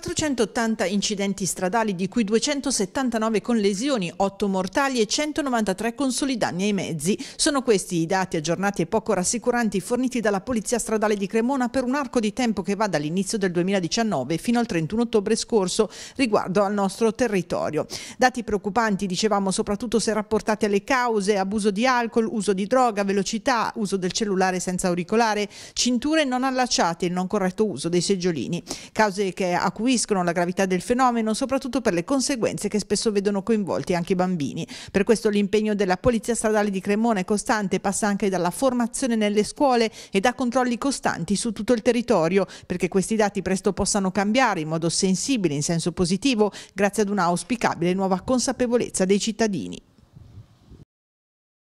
480 incidenti stradali, di cui 279 con lesioni, 8 mortali e 193 con soli danni ai mezzi. Sono questi i dati aggiornati e poco rassicuranti forniti dalla Polizia Stradale di Cremona per un arco di tempo che va dall'inizio del 2019 fino al 31 ottobre scorso riguardo al nostro territorio. Dati preoccupanti, dicevamo, soprattutto se rapportati alle cause, abuso di alcol, uso di droga, velocità, uso del cellulare senza auricolare, cinture non allacciate e non corretto uso dei seggiolini. Cause che a acuiscono la gravità del fenomeno, soprattutto per le conseguenze che spesso vedono coinvolti anche i bambini. Per questo l'impegno della Polizia Stradale di Cremona è costante, passa anche dalla formazione nelle scuole e da controlli costanti su tutto il territorio, perché questi dati presto possano cambiare in modo sensibile, in senso positivo, grazie ad una auspicabile nuova consapevolezza dei cittadini.